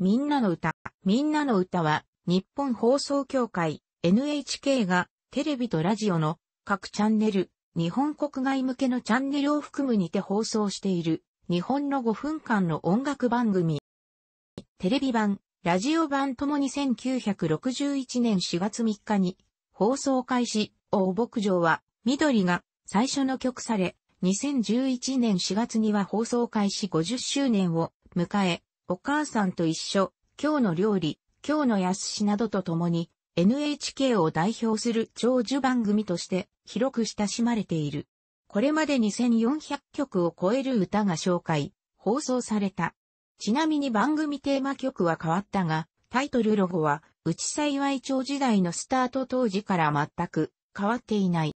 みんなの歌。みんなの歌は、日本放送協会 NHK がテレビとラジオの各チャンネル、日本国外向けのチャンネルを含むにて放送している日本の5分間の音楽番組。テレビ版、ラジオ版ともに1961年4月3日に放送開始、大牧場は緑が最初の曲され、2011年4月には放送開始50周年を迎え、お母さんと一緒、今日の料理、今日の安しなどとともに、NHK を代表する長寿番組として広く親しまれている。これまで2400曲を超える歌が紹介、放送された。ちなみに番組テーマ曲は変わったが、タイトルロゴは、内幸い町時代のスタート当時から全く変わっていない。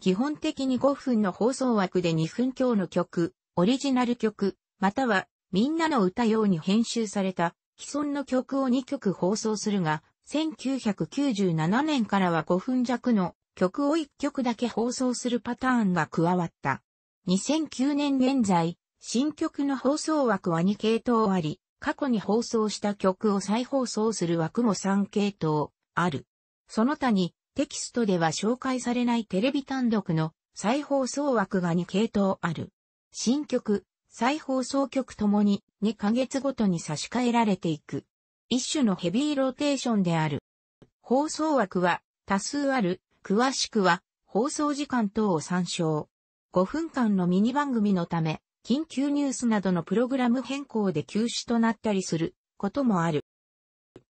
基本的に5分の放送枠で2分強の曲、オリジナル曲、またはみんなの歌用に編集された既存の曲を2曲放送するが、1997年からは5分弱の曲を1曲だけ放送するパターンが加わった。2009年現在、新曲の放送枠は2系統あり、過去に放送した曲を再放送する枠も3系統ある。その他にテキストでは紹介されないテレビ単独の再放送枠が2系統ある。新曲、再放送局ともに2ヶ月ごとに差し替えられていく。一種のヘビーローテーションである。放送枠は多数ある、詳しくは放送時間等を参照。5分間のミニ番組のため、緊急ニュースなどのプログラム変更で休止となったりすることもある。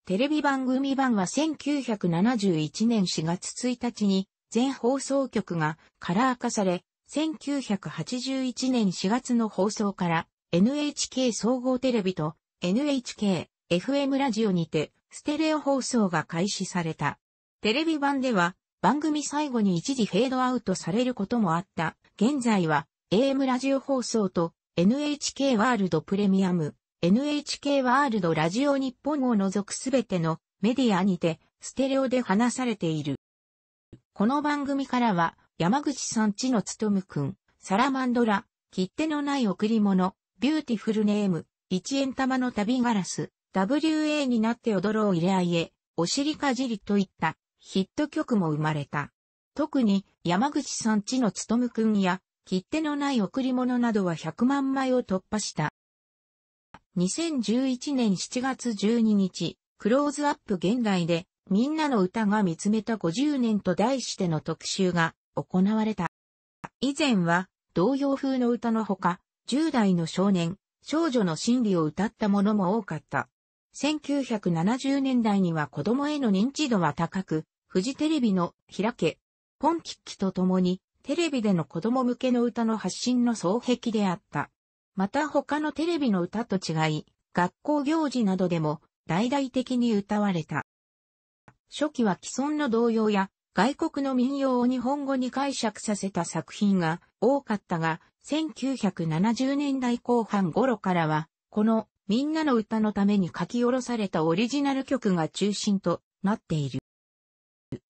テレビ番組版は1971年4月1日に全放送局がカラー化され、1981年4月の放送から NHK 総合テレビと NHK FM ラジオにてステレオ放送が開始された。テレビ版では番組最後に一時フェードアウトされることもあった。現在は AM ラジオ放送と NHK ワールドプレミアム、NHK ワールドラジオ日本を除くすべてのメディアにてステレオで話されている。この番組からは山口さんちのつとむくん、サラマンドラ、切手のない贈り物、ビューティフルネーム、一円玉の旅ガラス、WA になって踊ろう入れ合いへ、お尻かじりといったヒット曲も生まれた。特に山口さんちのつとむくんや、切手のない贈り物などは100万枚を突破した。2011年7月12日、クローズアップ現代で、みんなの歌が見つめた50年と題しての特集が行われた。以前は、童謡風の歌のほか、10代の少年、少女の心理を歌ったものも多かった。1970年代には子供への認知度は高く、フジテレビの開け、ポンキッキと共に、テレビでの子供向けの歌の発信の双璧であった。また他のテレビの歌と違い、学校行事などでも大々的に歌われた。初期は既存の童謡や外国の民謡を日本語に解釈させた作品が多かったが、1970年代後半頃からは、このみんなの歌のために書き下ろされたオリジナル曲が中心となっている。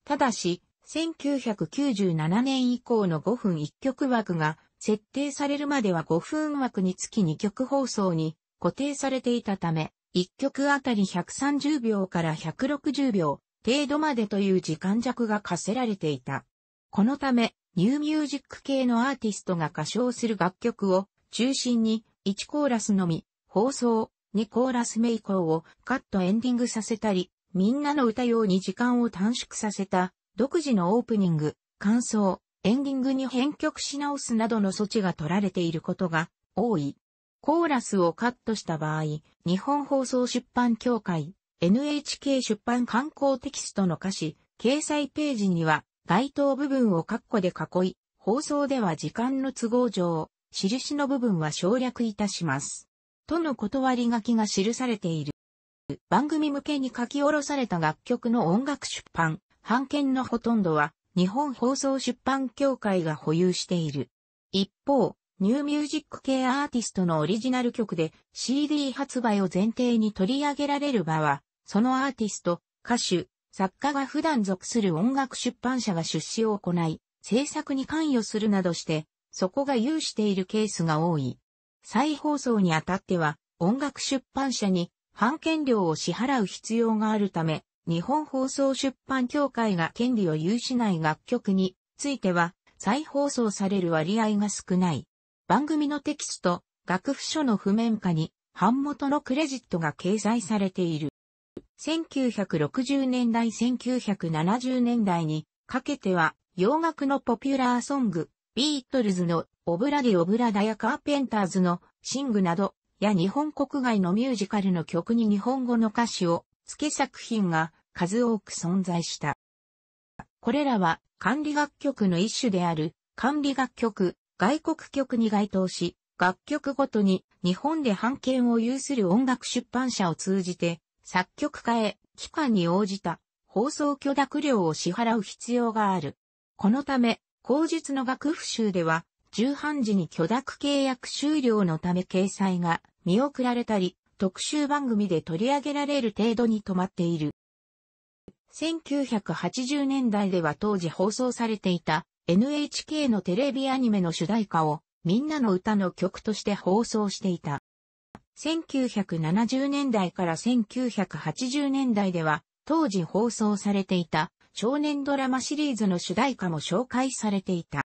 ただし、1997年以降の5分1曲枠が設定されるまでは5分枠につき2曲放送に固定されていたため、1曲あたり130秒から160秒程度までという時間弱が課せられていた。このため、ニューミュージック系のアーティストが歌唱する楽曲を中心に1コーラスのみ、放送、2コーラス目以降をカットエンディングさせたり、みんなの歌用に時間を短縮させた独自のオープニング、感想、エンディングに編曲し直すなどの措置が取られていることが多い。コーラスをカットした場合、日本放送出版協会、NHK 出版観光テキストの歌詞、掲載ページには、該当部分をカッコで囲い、放送では時間の都合上、印の部分は省略いたします。との断り書きが記されている。番組向けに書き下ろされた楽曲の音楽出版、版権のほとんどは日本放送出版協会が保有している。一方、ニューミュージック系アーティストのオリジナル曲で CD 発売を前提に取り上げられる場はそのアーティスト、歌手、作家が普段属する音楽出版社が出資を行い、制作に関与するなどして、そこが有しているケースが多い。再放送にあたっては、音楽出版社に版権料を支払う必要があるため、日本放送出版協会が権利を有しない楽曲については、再放送される割合が少ない。番組のテキスト、楽譜書の譜面化に、版元のクレジットが掲載されている。1960年代1970年代にかけては洋楽のポピュラーソング、ビートルズのオブラディオブラダやカーペンターズのシングなど、や日本国外のミュージカルの曲に日本語の歌詞を付け作品が数多く存在した。これらは管理楽曲の一種である管理楽曲、外国曲に該当し、楽曲ごとに日本で版権を有する音楽出版社を通じて作曲家へ期間に応じた放送許諾料を支払う必要がある。このため、後述の楽譜集では、13時に許諾契約終了のため掲載が見送られたり、特集番組で取り上げられる程度に止まっている。1980年代では当時放送されていた NHK のテレビアニメの主題歌をみんなの歌の曲として放送していた。1970年代から1980年代では、当時放送されていた少年ドラマシリーズの主題歌も紹介されていた。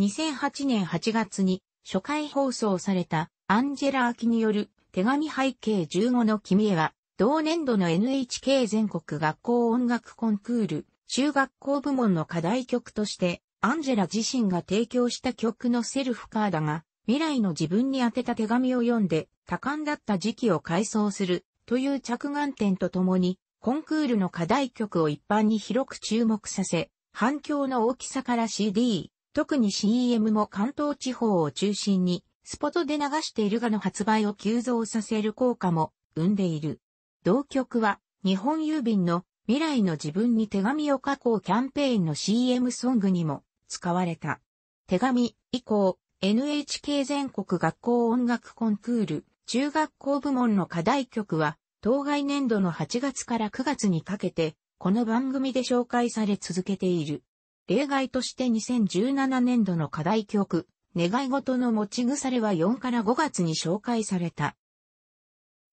2008年8月に初回放送されたアンジェラ・アキによる手紙背景15の君へは、同年度の NHK 全国学校音楽コンクール中学校部門の課題曲として、アンジェラ自身が提供した曲のセルフカーだが、未来の自分に宛てた手紙を読んで、多感だった時期を改装するという着眼点とともに、コンクールの課題曲を一般に広く注目させ、反響の大きさから CD、特に CM も関東地方を中心に、スポットで流しているがの発売を急増させる効果も生んでいる。同曲は、日本郵便の未来の自分に手紙を書こうキャンペーンの CM ソングにも使われた。手紙以降、NHK 全国学校音楽コンクール、中学校部門の課題曲は、当該年度の8月から9月にかけて、この番組で紹介され続けている。例外として2017年度の課題曲、願い事の持ち腐れは4から5月に紹介された。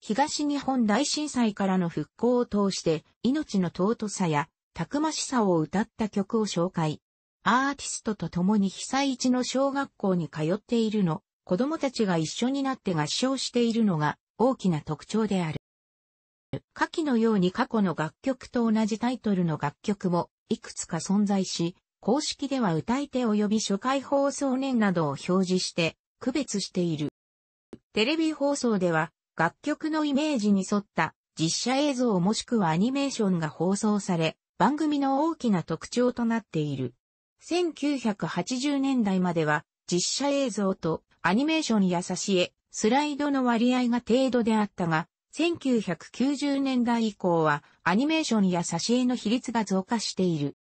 東日本大震災からの復興を通して、命の尊さや、たくましさを歌った曲を紹介。アーティストと共に被災地の小学校に通っているの子供たちが一緒になって合唱しているのが大きな特徴である。下記のように過去の楽曲と同じタイトルの楽曲もいくつか存在し、公式では歌い手及び初回放送年などを表示して区別している。テレビ放送では楽曲のイメージに沿った実写映像もしくはアニメーションが放送され、番組の大きな特徴となっている。1980年代までは実写映像とアニメーションや挿絵、スライドの割合が程度であったが、1990年代以降はアニメーションや挿絵の比率が増加している。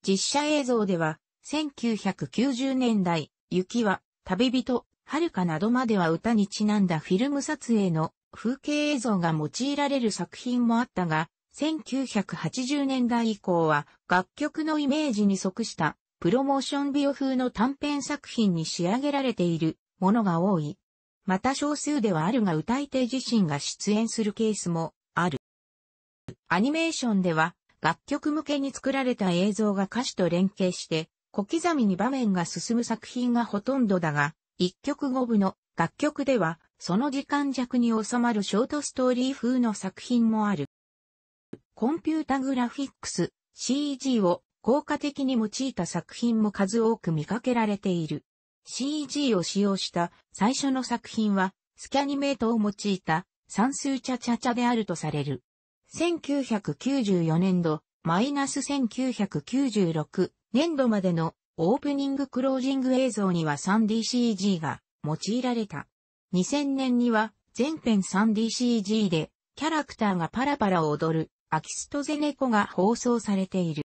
実写映像では、1990年代、雪は、旅人、遥かなどまでは歌にちなんだフィルム撮影の風景映像が用いられる作品もあったが、1980年代以降は楽曲のイメージに即したプロモーションビオ風の短編作品に仕上げられているものが多い。また少数ではあるが歌い手自身が出演するケースもある。アニメーションでは楽曲向けに作られた映像が歌詞と連携して小刻みに場面が進む作品がほとんどだが、一曲五部の楽曲ではその時間弱に収まるショートストーリー風の作品もある。コンピュータグラフィックス CG を効果的に用いた作品も数多く見かけられている。CG を使用した最初の作品は、スキャニメートを用いた算数チャチャチャであるとされる。1994年度、マイナス1996年度までのオープニングクロージング映像には 3DCG が用いられた。2000年には全編 3DCG でキャラクターがパラパラを踊るアキストゼネコが放送されている。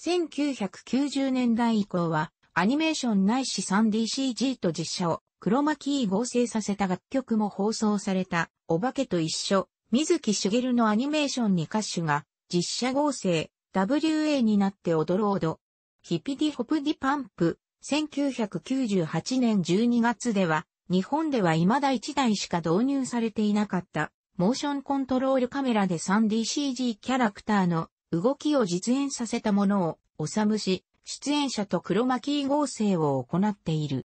1990年代以降は、アニメーションないし 3DCG と実写を黒巻ー合成させた楽曲も放送された、お化けと一緒、水木しげるのアニメーションに歌手が、実写合成、WA になって踊ろうど。ヒピディホプディパンプ、1998年12月では、日本では未だ1台しか導入されていなかった、モーションコントロールカメラで 3DCG キャラクターの動きを実演させたものを、おさむし、出演者と黒巻合成を行っている。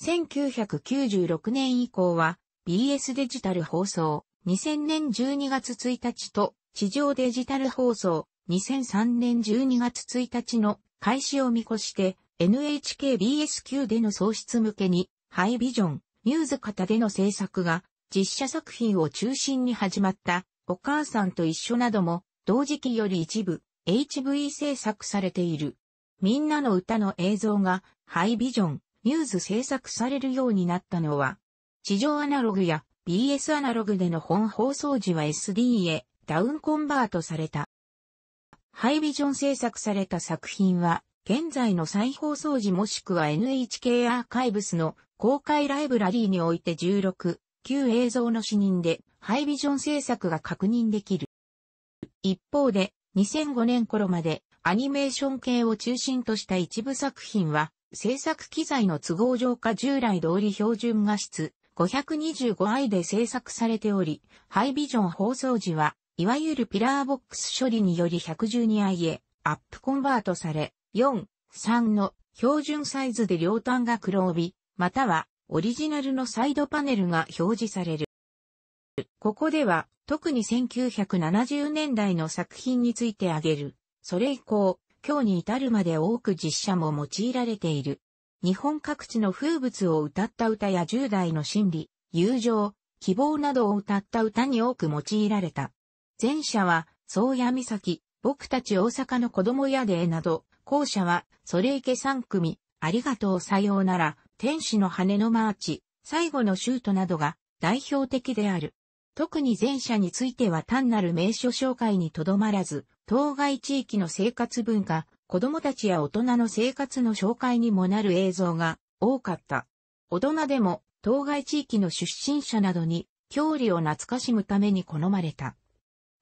1996年以降は、BS デジタル放送、2000年12月1日と、地上デジタル放送、2003年12月1日の開始を見越して、NHKBS q での創出向けに、ハイビジョン、ミューズ型での制作が、実写作品を中心に始まった、お母さんと一緒なども、同時期より一部、HV 制作されている。みんなの歌の映像が、ハイビジョン、ニュース制作されるようになったのは、地上アナログや BS アナログでの本放送時は SD へダウンコンバートされた。ハイビジョン制作された作品は、現在の再放送時もしくは NHK アーカイブスの公開ライブラリーにおいて16、旧映像の視認でハイビジョン制作が確認できる。一方で、2005年頃までアニメーション系を中心とした一部作品は、制作機材の都合上か従来通り標準画質 525i で制作されており、ハイビジョン放送時は、いわゆるピラーボックス処理により 112i へアップコンバートされ、4、3の標準サイズで両端が黒帯、またはオリジナルのサイドパネルが表示される。ここでは、特に1970年代の作品について挙げる。それ以降、今日に至るまで多く実写も用いられている。日本各地の風物を歌った歌や10代の心理、友情、希望などを歌った歌に多く用いられた。前者は、宗谷岬、僕たち大阪の子供屋でなど、後者は、それいけ3組、ありがとうさようなら、天使の羽のマーチ、最後のシュートなどが代表的である。特に前者については単なる名所紹介にとどまらず、当該地域の生活文化、子供たちや大人の生活の紹介にもなる映像が多かった。大人でも当該地域の出身者などに郷里を懐かしむために好まれた。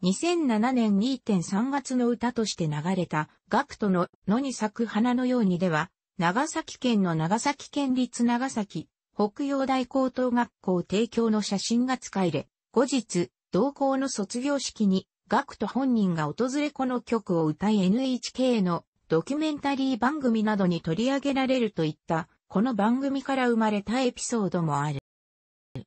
2007年2.3月の歌として流れた、ガクトの野に咲く花のようにでは、長崎県の長崎県立長崎北洋大高等学校提供の写真が使いれ、後日、同校の卒業式に、学徒本人が訪れこの曲を歌い NHK のドキュメンタリー番組などに取り上げられるといった、この番組から生まれたエピソードもある。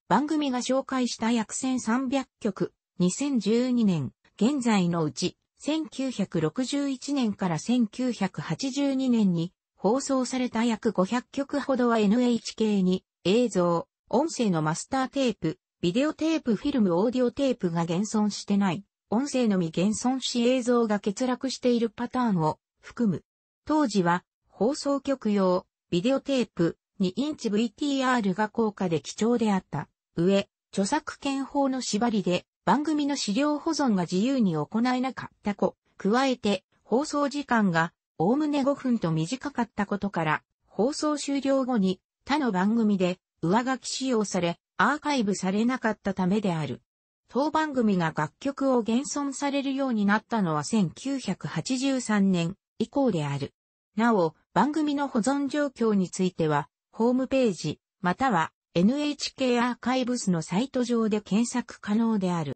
番組が紹介した約1300曲、2012年、現在のうち、1961年から1982年に放送された約500曲ほどは NHK に映像、音声のマスターテープ、ビデオテープフィルムオーディオテープが現存してない、音声のみ現存し映像が欠落しているパターンを含む。当時は放送局用ビデオテープ2インチ VTR が高価で貴重であった。上、著作権法の縛りで番組の資料保存が自由に行えなかった子、加えて放送時間がおおむね5分と短かったことから、放送終了後に他の番組で上書き使用され、アーカイブされなかったためである。当番組が楽曲を現存されるようになったのは1983年以降である。なお、番組の保存状況については、ホームページ、または NHK アーカイブスのサイト上で検索可能である。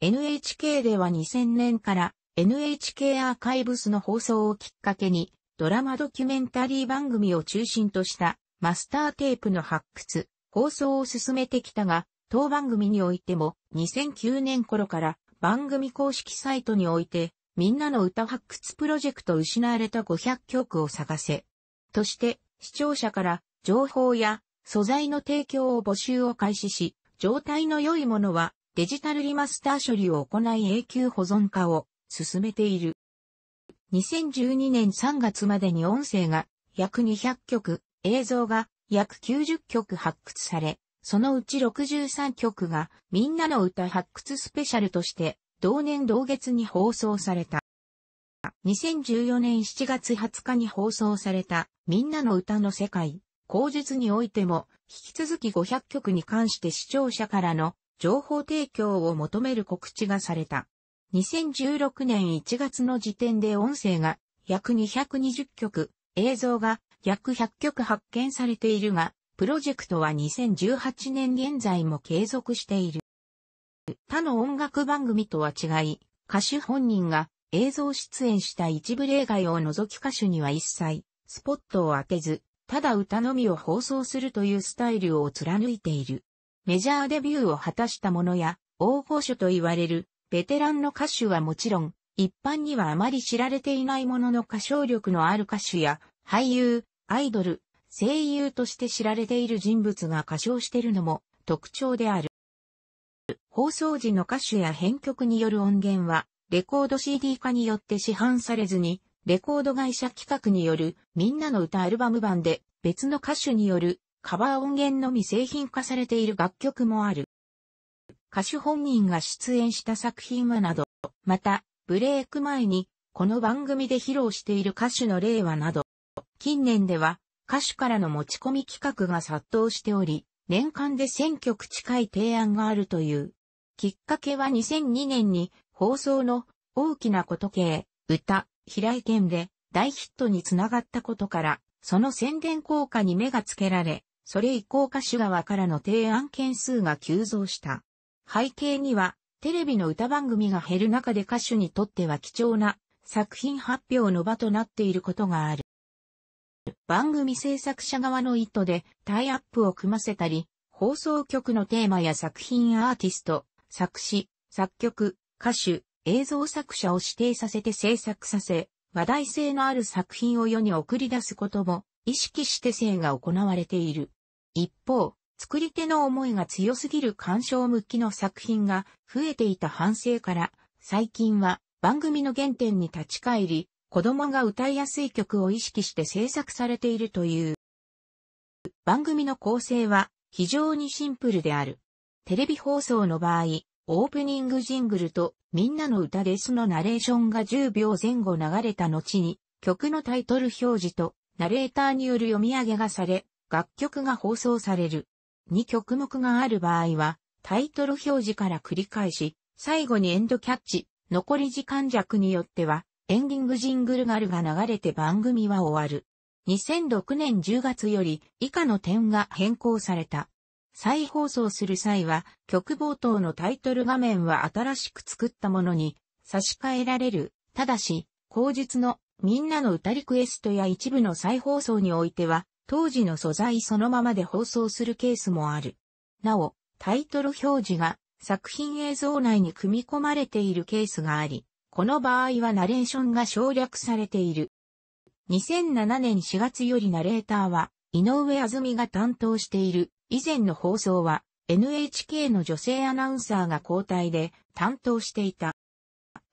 NHK では2000年から NHK アーカイブスの放送をきっかけにドラマドキュメンタリー番組を中心としたマスターテープの発掘、放送を進めてきたが、当番組においても2009年頃から番組公式サイトにおいて、みんなの歌発掘プロジェクト失われた500曲を探せ。として、視聴者から情報や素材の提供を募集を開始し、状態の良いものはデジタルリマスター処理を行い永久保存化を進めている。2012年3月までに音声が約200曲、映像が約90曲発掘され、そのうち63曲がみんなの歌発掘スペシャルとして同年同月に放送された。2014年7月20日に放送されたみんなの歌の世界、口述においても引き続き500曲に関して視聴者からの情報提供を求める告知がされた。2016年1月の時点で音声が約220曲、映像が約100曲発見されているが、プロジェクトは2018年現在も継続している。他の音楽番組とは違い、歌手本人が映像出演した一部例外を除き歌手には一切スポットを当てず、ただ歌のみを放送するというスタイルを貫いている。メジャーデビューを果たした者や、大御所と言われるベテランの歌手はもちろん、一般にはあまり知られていないものの歌唱力のある歌手や俳優、アイドル、声優として知られている人物が歌唱しているのも特徴である。放送時の歌手や編曲による音源は、レコード CD 化によって市販されずに、レコード会社企画によるみんなの歌アルバム版で別の歌手によるカバー音源のみ製品化されている楽曲もある。歌手本人が出演した作品はなど、また、ブレイク前にこの番組で披露している歌手の例はなど、近年では歌手からの持ち込み企画が殺到しており、年間で1000曲近い提案があるという。きっかけは2002年に放送の大きなこと系、歌、平井堅で大ヒットにつながったことから、その宣伝効果に目がつけられ、それ以降歌手側からの提案件数が急増した。背景には、テレビの歌番組が減る中で歌手にとっては貴重な作品発表の場となっていることがある。番組制作者側の意図でタイアップを組ませたり、放送局のテーマや作品アーティスト、作詞、作曲、歌手、映像作者を指定させて制作させ、話題性のある作品を世に送り出すことも意識して性が行われている。一方、作り手の思いが強すぎる鑑賞向きの作品が増えていた反省から、最近は番組の原点に立ち返り、子供が歌いやすい曲を意識して制作されているという。番組の構成は非常にシンプルである。テレビ放送の場合、オープニングジングルとみんなの歌ですのナレーションが10秒前後流れた後に曲のタイトル表示とナレーターによる読み上げがされ楽曲が放送される。2曲目がある場合はタイトル表示から繰り返し最後にエンドキャッチ残り時間弱によってはエンディングジングルガルが流れて番組は終わる。2006年10月より以下の点が変更された。再放送する際は曲冒頭のタイトル画面は新しく作ったものに差し替えられる。ただし、後日のみんなの歌リクエストや一部の再放送においては当時の素材そのままで放送するケースもある。なお、タイトル表示が作品映像内に組み込まれているケースがあり、この場合はナレーションが省略されている。2007年4月よりナレーターは、井上あずみが担当している、以前の放送は、NHK の女性アナウンサーが交代で担当していた。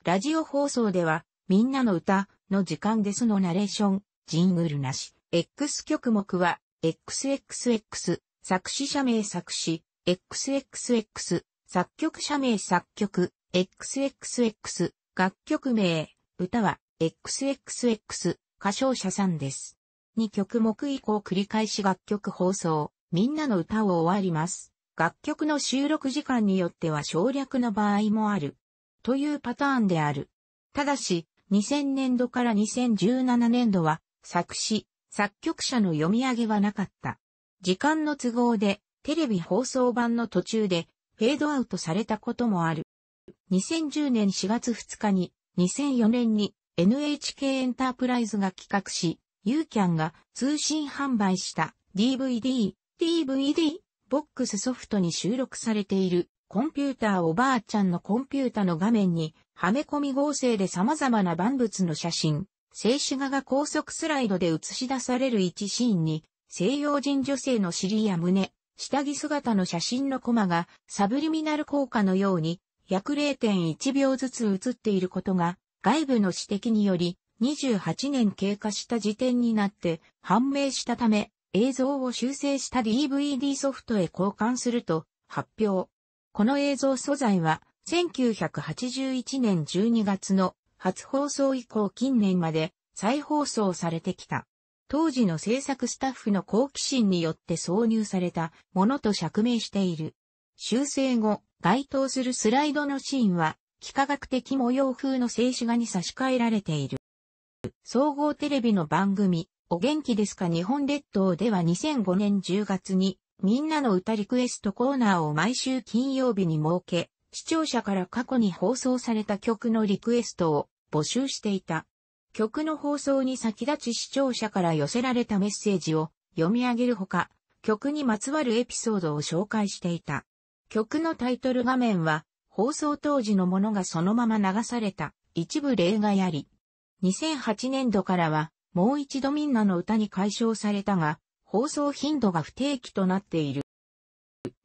ラジオ放送では、みんなの歌の時間ですのナレーション、ジングルなし。X 曲目は、XXX、作詞者名作詞、XXX、作曲者名作曲、XXX、楽曲名、歌は XXX 歌唱者さんです。2曲目以降繰り返し楽曲放送、みんなの歌を終わります。楽曲の収録時間によっては省略の場合もある。というパターンである。ただし、2000年度から2017年度は、作詞、作曲者の読み上げはなかった。時間の都合で、テレビ放送版の途中で、フェードアウトされたこともある。2010年4月2日に、2004年に NHK エンタープライズが企画し、ユーキャンが通信販売した DVD、DVD、ボックスソフトに収録されているコンピューターおばあちゃんのコンピュータの画面にはめ込み合成で様々な万物の写真、静止画が高速スライドで映し出される一シーンに西洋人女性の尻や胸、下着姿の写真のコマがサブリミナル効果のように約0.1秒ずつ映っていることが、外部の指摘により、28年経過した時点になって判明したため、映像を修正した DVD ソフトへ交換すると発表。この映像素材は、1981年12月の初放送以降近年まで再放送されてきた。当時の制作スタッフの好奇心によって挿入されたものと釈明している。修正後、該当するスライドのシーンは、幾何学的模様風の静止画に差し替えられている。総合テレビの番組、お元気ですか日本列島では2005年10月に、みんなの歌リクエストコーナーを毎週金曜日に設け、視聴者から過去に放送された曲のリクエストを募集していた。曲の放送に先立ち視聴者から寄せられたメッセージを読み上げるほか、曲にまつわるエピソードを紹介していた。曲のタイトル画面は、放送当時のものがそのまま流された、一部例外あり。2008年度からは、もう一度みんなの歌に解消されたが、放送頻度が不定期となっている。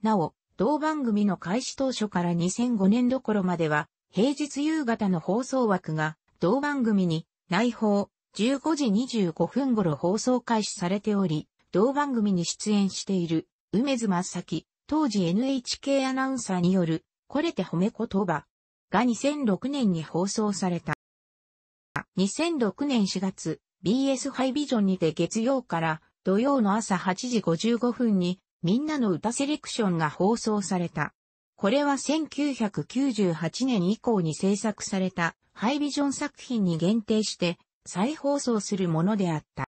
なお、同番組の開始当初から2005年どころまでは、平日夕方の放送枠が、同番組に内包15時25分頃放送開始されており、同番組に出演している梅津正樹、当時 NHK アナウンサーによる、これて褒め言葉が2006年に放送された。2006年4月、BS ハイビジョンにて月曜から土曜の朝8時55分に、みんなの歌セレクションが放送された。これは1998年以降に制作されたハイビジョン作品に限定して再放送するものであった。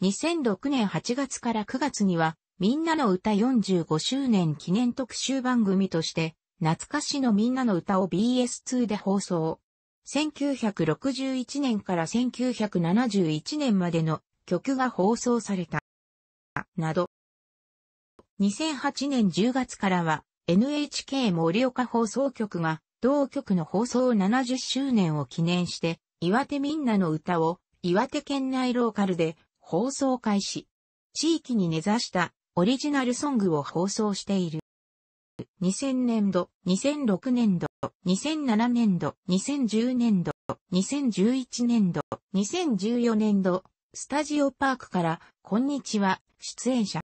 2006年8月から9月にはみんなの歌45周年記念特集番組として、懐かしのみんなの歌を BS2 で放送。1961年から1971年までの曲が放送された。など。2008年10月からは NHK 盛岡放送局が同局の放送70周年を記念して岩手みんなの歌を岩手県内ローカルで放送開始。地域に根ざしたオリジナルソングを放送している。2000年度、2006年度、2007年度、2010年度、2011年度、2014年度、スタジオパークから、こんにちは、出演者。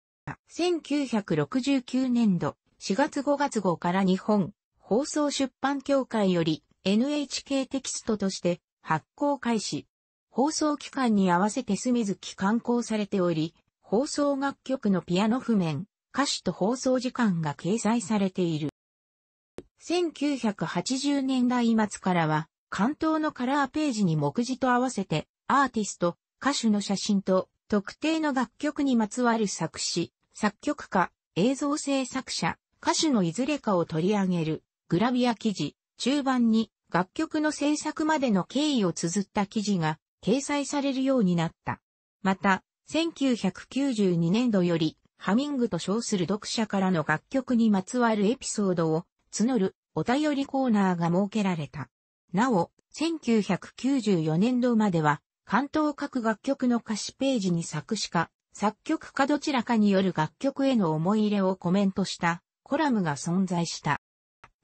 1969年度、4月5月号から日本、放送出版協会より NHK テキストとして発行開始。放送期間に合わせて隅々刊行されており、放送楽曲のピアノ譜面、歌手と放送時間が掲載されている。1980年代末からは、関東のカラーページに目次と合わせて、アーティスト、歌手の写真と、特定の楽曲にまつわる作詞、作曲家、映像制作者、歌手のいずれかを取り上げる、グラビア記事、中盤に、楽曲の制作までの経緯を綴った記事が、掲載されるようになった。また、1992年度より、ハミングと称する読者からの楽曲にまつわるエピソードを募るお便りコーナーが設けられた。なお、1994年度までは、関東各楽曲の歌詞ページに作詞か、作曲かどちらかによる楽曲への思い入れをコメントしたコラムが存在した。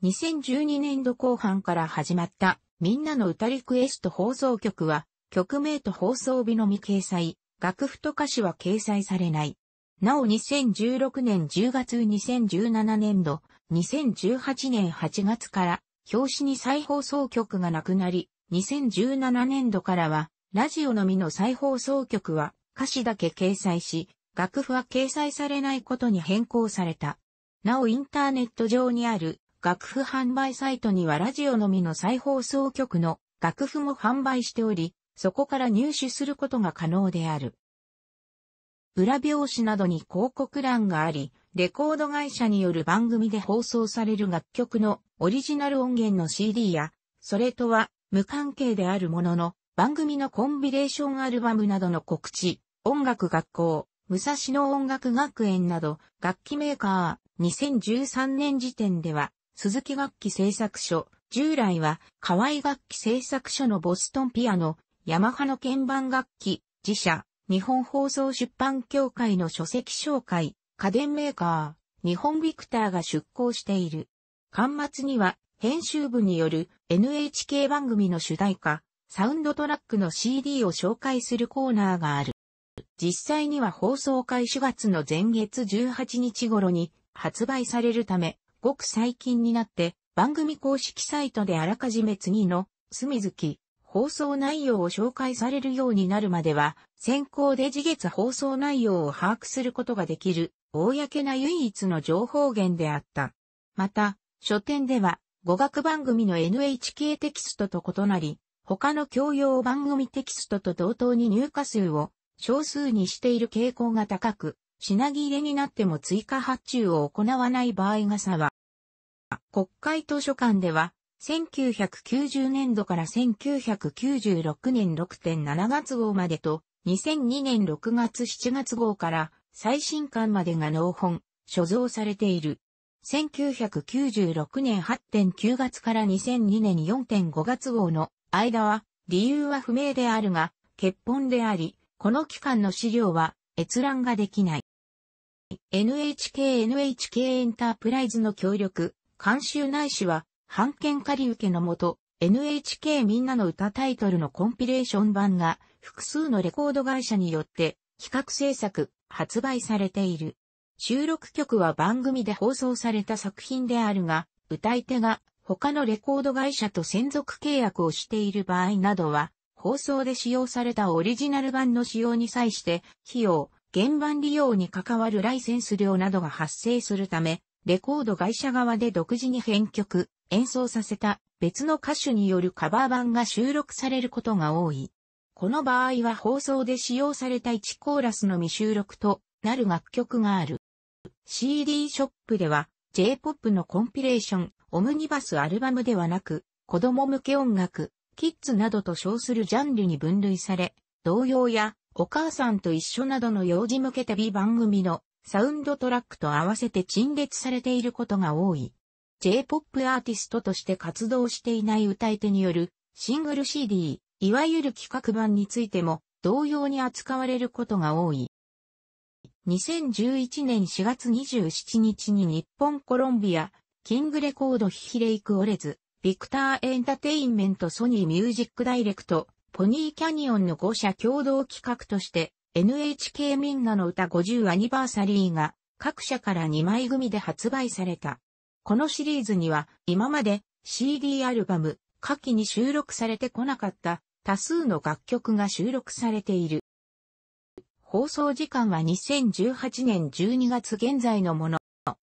2012年度後半から始まったみんなの歌リクエスト放送局は曲名と放送日のみ掲載、楽譜と歌詞は掲載されない。なお2016年10月2017年度、2018年8月から表紙に再放送局がなくなり、2017年度からはラジオのみの再放送局は歌詞だけ掲載し、楽譜は掲載されないことに変更された。なおインターネット上にある楽譜販売サイトにはラジオのみの再放送局の楽譜も販売しており、そこから入手することが可能である。裏表紙などに広告欄があり、レコード会社による番組で放送される楽曲のオリジナル音源の CD や、それとは無関係であるものの、番組のコンビネーションアルバムなどの告知、音楽学校、武蔵野音楽学園など、楽器メーカー、2013年時点では、鈴木楽器製作所、従来は、河合楽器製作所のボストンピアノ、ヤマハの鍵盤楽器、自社、日本放送出版協会の書籍紹介、家電メーカー、日本ビクターが出向している。端末には、編集部による NHK 番組の主題歌、サウンドトラックの CD を紹介するコーナーがある。実際には放送開始月の前月18日頃に発売されるため、ごく最近になって番組公式サイトであらかじめ次の、隅月、放送内容を紹介されるようになるまでは、先行で次月放送内容を把握することができる、公な唯一の情報源であった。また、書店では、語学番組の NHK テキストと異なり、他の教養番組テキストと同等に入荷数を少数にしている傾向が高く、品切れになっても追加発注を行わない場合が差は、国会図書館では1990年度から1996年6.7月号までと、2002年6月7月号から最新刊までが納本、所蔵されている。1996年8.9月から2002年4.5月号の間は、理由は不明であるが、欠本であり、この期間の資料は閲覧ができない。NHKNHK NHK エンタープライズの協力、監修内いは、版権借り受けのもと、NHK みんなの歌タイトルのコンピレーション版が複数のレコード会社によって企画制作、発売されている。収録曲は番組で放送された作品であるが、歌い手が他のレコード会社と専属契約をしている場合などは、放送で使用されたオリジナル版の使用に際して、費用、原版利用に関わるライセンス料などが発生するため、レコード会社側で独自に編曲、演奏させた別の歌手によるカバー版が収録されることが多い。この場合は放送で使用された1コーラスの未収録となる楽曲がある。CD ショップでは J-POP のコンピレーション、オムニバスアルバムではなく、子供向け音楽、キッズなどと称するジャンルに分類され、童謡やお母さんと一緒などの幼児向けテビ番組のサウンドトラックと合わせて陳列されていることが多い。J-POP アーティストとして活動していない歌い手によるシングル CD、いわゆる企画版についても同様に扱われることが多い。2011年4月27日に日本コロンビア、キングレコードヒヒレイクオレズ、ビクターエンタテインメントソニーミュージックダイレクト、ポニーキャニオンの5社共同企画として NHK みんなの歌50アニバーサリーが各社から2枚組で発売された。このシリーズには今まで CD アルバム、下記に収録されてこなかった多数の楽曲が収録されている。放送時間は2018年12月現在のもの。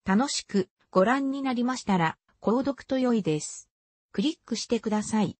楽しくご覧になりましたら、購読と良いです。クリックしてください。